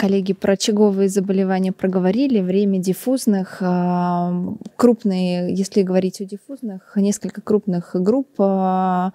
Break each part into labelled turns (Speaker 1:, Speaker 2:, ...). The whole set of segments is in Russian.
Speaker 1: Коллеги про очаговые заболевания проговорили, время диффузных. А, крупные, если говорить о диффузных, несколько крупных групп а,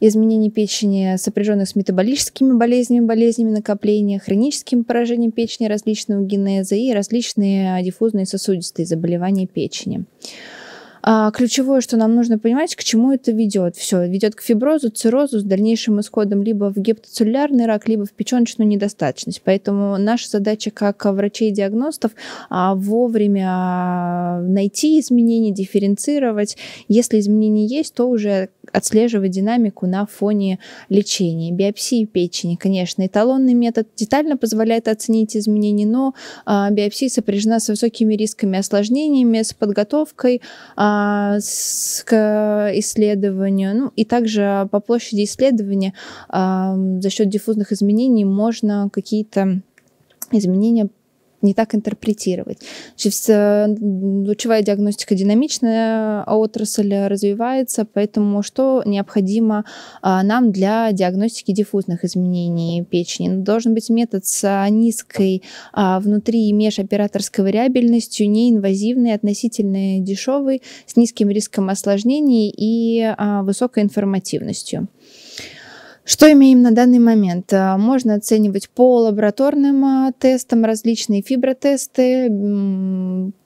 Speaker 1: изменений печени, сопряженных с метаболическими болезнями, болезнями накопления, хроническим поражением печени различного генеза и различные диффузные сосудистые заболевания печени. А, ключевое, что нам нужно понимать, к чему это ведет. Все, ведет к фиброзу, циррозу с дальнейшим исходом либо в гептоцеллярный рак, либо в печеночную недостаточность. Поэтому наша задача как врачей диагностов а, вовремя а, найти изменения, дифференцировать. Если изменения есть, то уже отслеживать динамику на фоне лечения. Биопсии печени, конечно, эталонный метод детально позволяет оценить изменения, но а, биопсия сопряжена с высокими рисками осложнениями, с подготовкой а, а, к исследованию. Ну, и также по площади исследования за счет диффузных изменений можно какие-то изменения не так интерпретировать. Значит, лучевая диагностика динамичная, а отрасль развивается, поэтому что необходимо а, нам для диагностики диффузных изменений печени? Ну, должен быть метод с а, низкой внутри и межоператорской вариабельностью, неинвазивный, относительно дешевый, с низким риском осложнений и высокой информативностью. Что имеем на данный момент? А, можно оценивать по лабораторным а, тестам различные фибротесты,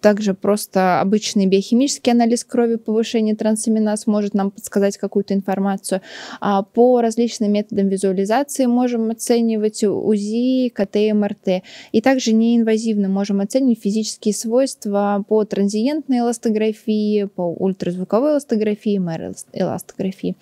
Speaker 1: также просто обычный биохимический анализ крови, повышение трансаминаз может нам подсказать какую-то информацию. А по различным методам визуализации можем оценивать УЗИ, КТ, МРТ. И также неинвазивно можем оценивать физические свойства по транзиентной эластографии, по ультразвуковой эластографии, МР-эластографии.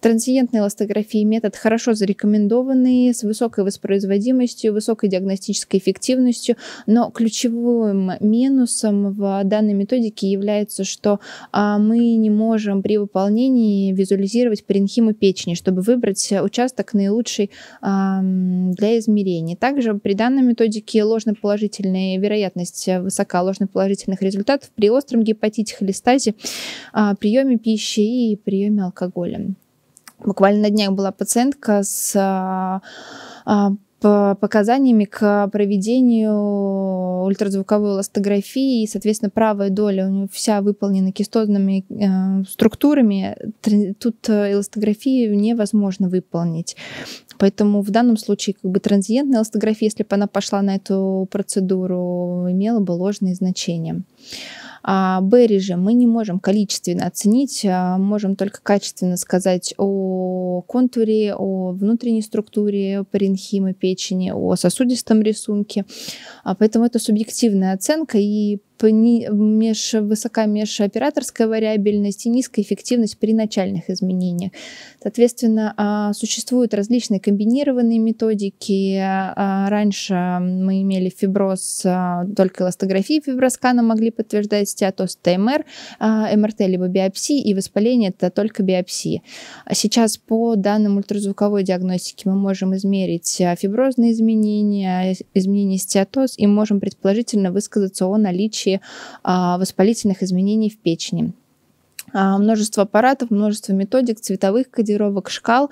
Speaker 1: Транзиентная эластография метод хорошо зарекомендованный, с высокой воспроизводимостью, высокой диагностической эффективностью, но ключевым минусом минусом в данной методике является, что а, мы не можем при выполнении визуализировать паренхиму печени, чтобы выбрать участок наилучший а, для измерений. Также при данной методике ложноположительная вероятность высока ложноположительных результатов при остром гепатите, холестазе, а, приеме пищи и приеме алкоголя. Буквально на днях была пациентка с показаниями к проведению ультразвуковой эластографии, и, соответственно, правая доля у него вся выполнена кистозными э, структурами, тут э, эластографию невозможно выполнить. Поэтому в данном случае как бы транзиентная эластография, если бы она пошла на эту процедуру, имела бы ложные значения. А Б же мы не можем количественно оценить, а, можем только качественно сказать о контуре, о внутренней структуре паренхимы печени, о сосудистом рисунке. А, поэтому это субъективная оценка, и меж, высока межоператорская вариабельность и низкая эффективность при начальных изменениях. Соответственно, а, существуют различные комбинированные методики. А, раньше мы имели фиброз, а, только эластографии фиброскана могли подтверждать стеатоз ТМР, МРТ либо биопсии, и воспаление это только биопсии. Сейчас по данным ультразвуковой диагностики мы можем измерить фиброзные изменения, изменения стеатоз и можем предположительно высказаться о наличии а, воспалительных изменений в печени. А, множество аппаратов, множество методик, цветовых кодировок, шкал.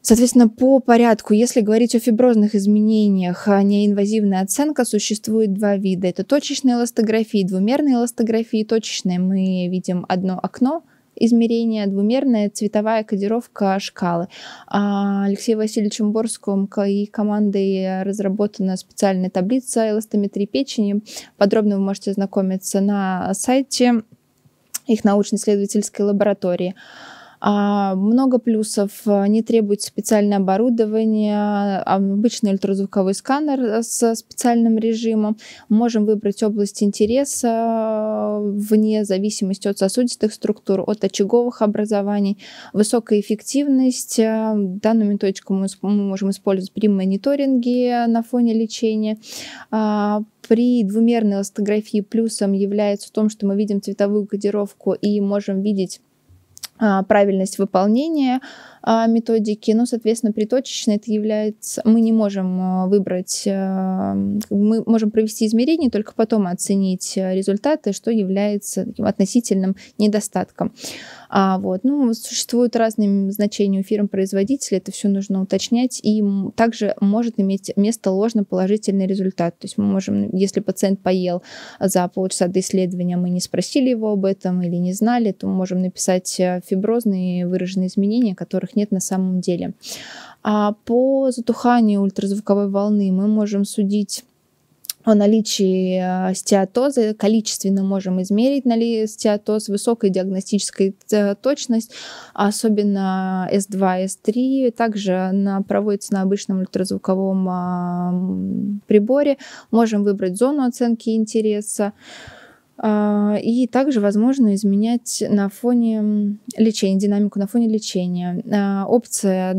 Speaker 1: Соответственно, по порядку, если говорить о фиброзных изменениях, а неинвазивная оценка существует два вида. Это точечная эластография, двумерная эластография. Точечная мы видим одно окно – измерения, двумерная цветовая кодировка шкалы. А Алексеем Васильевичем Борском и командой разработана специальная таблица эластометрии печени. Подробно вы можете ознакомиться на сайте их научно-исследовательской лаборатории. А, много плюсов. Не требует специальное оборудование, а, обычный ультразвуковой сканер э, с специальным режимом. Можем выбрать область интереса э, вне зависимости от сосудистых структур, от очаговых образований. Высокая эффективность. Э, данную методику мы можем использовать при мониторинге на фоне лечения. А, при двумерной эластографии плюсом является в том, что мы видим цветовую кодировку и можем видеть а, правильность выполнения а, методики. Ну, соответственно, при точечной это является... Мы не можем а, выбрать... Мы можем провести измерение, только потом оценить результаты, что является относительным недостатком. А, вот. Ну, существуют разные значения у фирм-производителей, это все нужно уточнять, и также может иметь место ложно положительный результат. То есть мы можем, если пациент поел за полчаса до исследования, мы не спросили его об этом или не знали, то мы можем написать фиброзные выраженные изменения, которых нет на самом деле. А по затуханию ультразвуковой волны мы можем судить о наличии э, стеатоза, количественно можем измерить нали стеатоз, высокая диагностическая э, точность, особенно S2, S3. Также на, проводится на обычном ультразвуковом приборе. Можем выбрать зону оценки интереса. А, и также возможно изменять на фоне лечения, динамику на фоне лечения. А, опция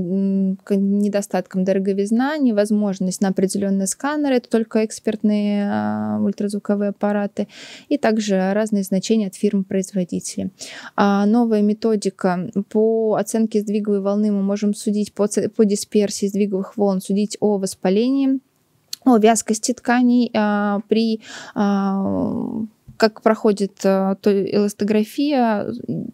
Speaker 1: к недостаткам дороговизна, невозможность на определенные сканеры, это только экспертные а, ультразвуковые аппараты, и также разные значения от фирм-производителей. Новая методика по оценке сдвиговой волны мы можем судить по, по дисперсии сдвиговых волн, судить о воспалении о вязкости тканей при как проходит э, то эластография,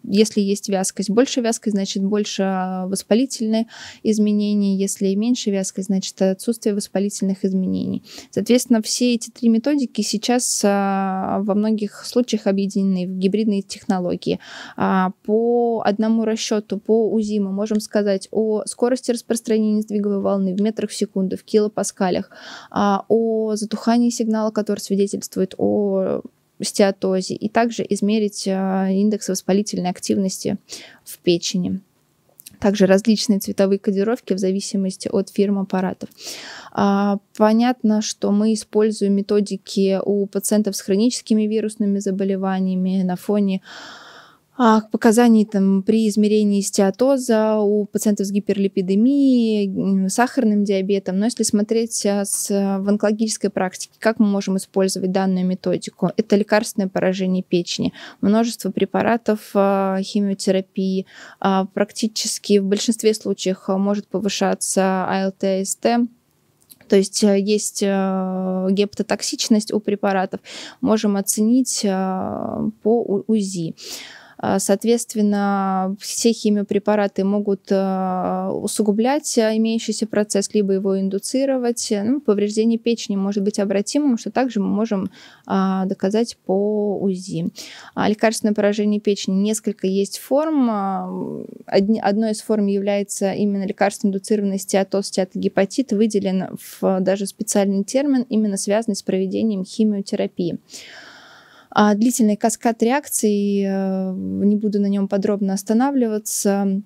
Speaker 1: если есть вязкость, больше вязкость, значит больше э, воспалительные изменения, если меньше вязкость, значит отсутствие воспалительных изменений. Соответственно, все эти три методики сейчас э, во многих случаях объединены в гибридные технологии. А, по одному расчету по УЗИ мы можем сказать о скорости распространения сдвиговой волны в метрах в секунду, в килопаскалях, а, о затухании сигнала, который свидетельствует о стеатозе и также измерить э, индекс воспалительной активности в печени также различные цветовые кодировки в зависимости от фирм аппаратов. А, понятно, что мы используем методики у пациентов с хроническими вирусными заболеваниями на фоне а показаний там, при измерении стеатоза у пациентов с гиперлипидемией, сахарным диабетом. Но если смотреть с, э, в онкологической практике, как мы можем использовать данную методику? Это лекарственное поражение печени, множество препаратов э, химиотерапии. А практически в большинстве случаев э, может повышаться АЛТ, АСТ. То есть есть гепатотоксичность у препаратов, можем оценить по УЗИ. А, соответственно, все химиопрепараты могут э, усугублять имеющийся процесс, либо его индуцировать. Ну, повреждение печени может быть обратимым, что также мы можем а, доказать по УЗИ. А, лекарственное поражение печени. Несколько есть форм. Одной из форм является именно лекарство индуцированный стеатоз, стеатогепатит. Выделен в даже специальный термин, именно связанный с проведением химиотерапии. А длительный каскад реакций, э, не буду на нем подробно останавливаться,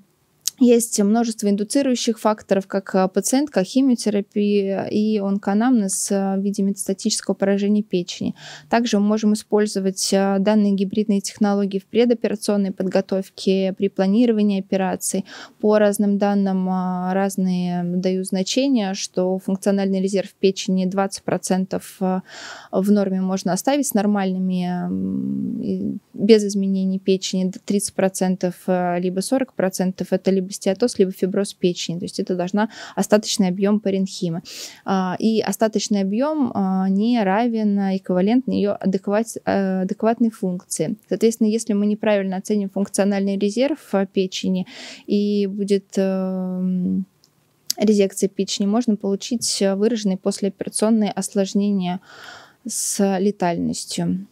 Speaker 1: есть множество индуцирующих факторов, как а, пациентка, химиотерапия и онконамнез а, в виде метастатического поражения печени. Также мы можем использовать а, данные гибридные технологии в предоперационной подготовке, при планировании операций. По разным данным разные дают значения, что функциональный резерв печени 20% в норме можно оставить с нормальными, без изменений печени, 30% либо 40% это либо блистеатоз, либо фиброз печени. То есть это должна остаточный объем паренхимы. А, и остаточный объем а, не равен а, эквивалентно ее адекват, э, адекватной функции. Соответственно, если мы неправильно оценим функциональный резерв печени и будет э, резекция печени, можно получить э, выраженные послеоперационные осложнения с летальностью.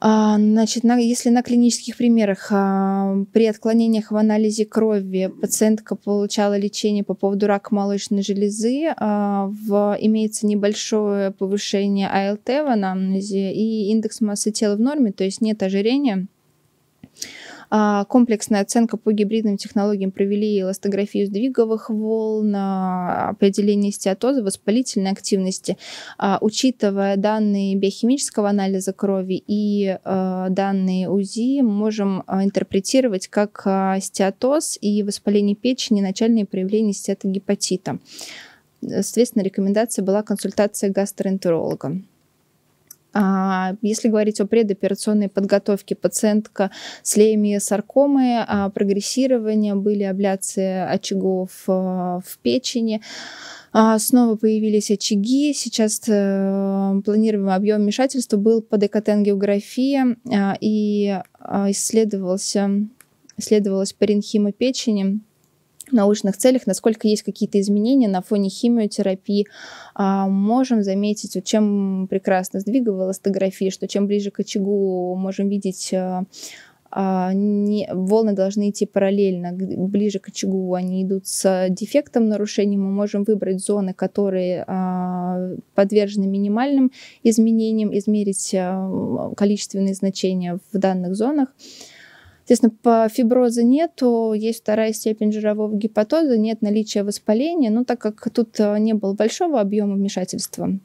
Speaker 1: А, значит, на, если на клинических примерах а, при отклонениях в анализе крови пациентка получала лечение по поводу рака молочной железы, а, в, имеется небольшое повышение АЛТ в анамнезе и индекс массы тела в норме, то есть нет ожирения, а, комплексная оценка по гибридным технологиям провели эластографию сдвиговых волн, а, определение стеатоза, воспалительной активности. А, учитывая данные биохимического анализа крови и данные УЗИ, можем интерпретировать как стеатоз и воспаление печени, начальные проявления стеатогепатита. Соответственно, рекомендация была консультация гастроэнтеролога. А, если говорить о предоперационной подготовке, пациентка с леймиосаркомой, а, прогрессирование, были абляции очагов э, в печени, а, снова появились очаги. Сейчас э, планируемый объем вмешательства был по дкт и исследовался, исследовалась паренхима печени научных целях, насколько есть какие-то изменения на фоне химиотерапии. А, можем заметить, вот чем прекрасно сдвига в что чем ближе к очагу можем видеть а, а, не, волны должны идти параллельно, ближе к очагу они идут с дефектом нарушением, мы можем выбрать зоны, которые а, подвержены минимальным изменениям, измерить а, количественные значения в данных зонах. А, Соответственно, по фиброза нету, есть вторая степень жирового гепатоза, нет наличия воспаления, но так как тут э, не было большого объема вмешательства,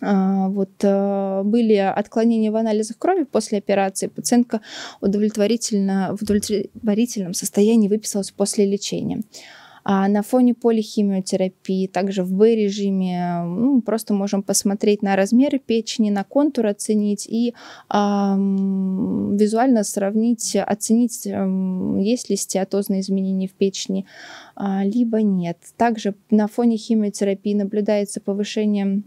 Speaker 1: а, вот, э, были отклонения в анализах крови после операции. Пациентка удовлетворительно, в удовлетворительном состоянии выписалась после лечения. А на фоне полихимиотерапии, также в Б-режиме, ну, просто можем посмотреть на размеры печени, на контур оценить и э, визуально сравнить, оценить, э, есть ли стеатозные изменения в печени, э, либо нет. Также на фоне химиотерапии наблюдается повышение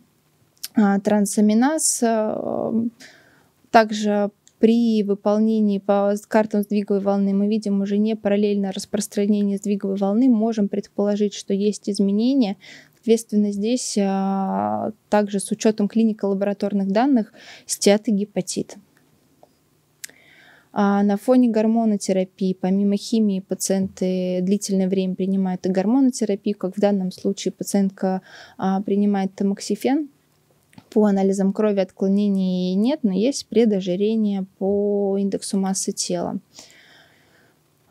Speaker 1: а, трансаминаз, а, также при выполнении по картам сдвиговой волны мы видим уже не параллельно распространение сдвиговой волны, можем предположить, что есть изменения. Соответственно, здесь а, также с учетом клинико-лабораторных данных стеатогепатит А на фоне гормонотерапии, помимо химии, пациенты длительное время принимают и гормонотерапию, как в данном случае пациентка а, принимает тамоксифен – по анализам крови отклонений нет, но есть предожирение по индексу массы тела.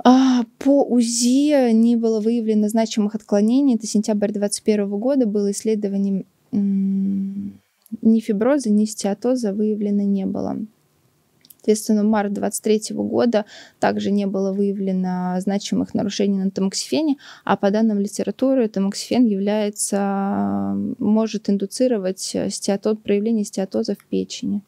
Speaker 1: А, по УЗИ не было выявлено значимых отклонений. Это сентябрь 2021 года было исследование ни фиброза, ни стеатоза выявлено не было. Соответственно, в март 2023 года также не было выявлено значимых нарушений на тамоксифене, а по данным литературы тамоксифен является, может индуцировать стеатоз, проявление стеатоза в печени.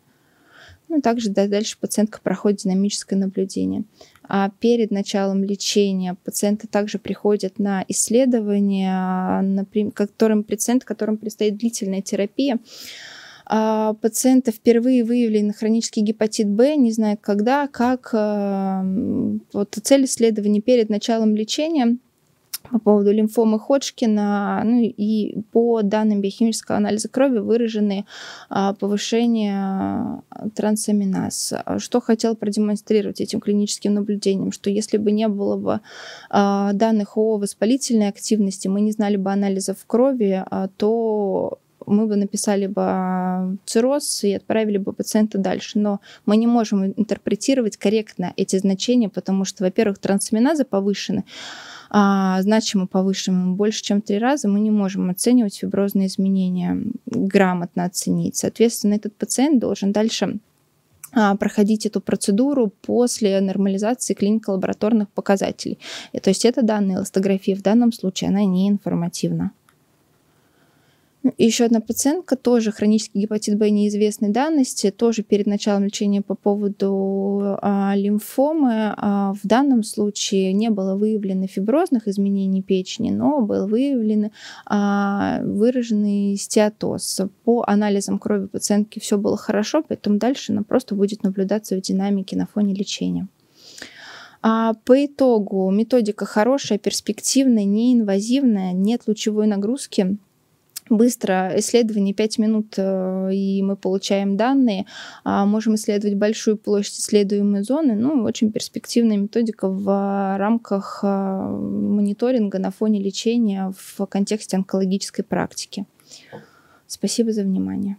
Speaker 1: Ну, также дальше пациентка проходит динамическое наблюдение. А перед началом лечения пациенты также приходят на исследования, которым пациент, которым предстоит длительная терапия. А, пациента впервые выявлен хронический гепатит Б, не знает когда, как. А, вот цель исследования перед началом лечения по поводу лимфомы Ходжкина, ну и по данным биохимического анализа крови выражены а, повышение трансаминаз. А что хотел продемонстрировать этим клиническим наблюдением, что если бы не было бы а, данных о воспалительной активности, мы не знали бы анализов крови, а, то мы бы написали бы а, цирроз и отправили бы пациента дальше. Но мы не можем интерпретировать корректно эти значения, потому что, во-первых, трансаминазы повышены, а значимо повышены больше, чем три раза, мы не можем оценивать фиброзные изменения, грамотно оценить. Соответственно, этот пациент должен дальше а, проходить эту процедуру после нормализации клинико-лабораторных показателей. То есть это данные эластографии в данном случае, она не информативна еще одна пациентка, тоже хронический гепатит Б неизвестной данности, тоже перед началом лечения по поводу а, лимфомы. А, в данном случае не было выявлено фиброзных изменений печени, но был выявлен а, выраженный стеатоз. По анализам крови пациентки все было хорошо, поэтому дальше она просто будет наблюдаться в динамике на фоне лечения. А по итогу методика хорошая, перспективная, неинвазивная, нет лучевой нагрузки – быстро исследование 5 минут, э, и мы получаем данные, а можем исследовать большую площадь исследуемой зоны. Ну, очень перспективная методика в а, рамках а, мониторинга на фоне лечения в контексте онкологической практики. Спасибо за внимание.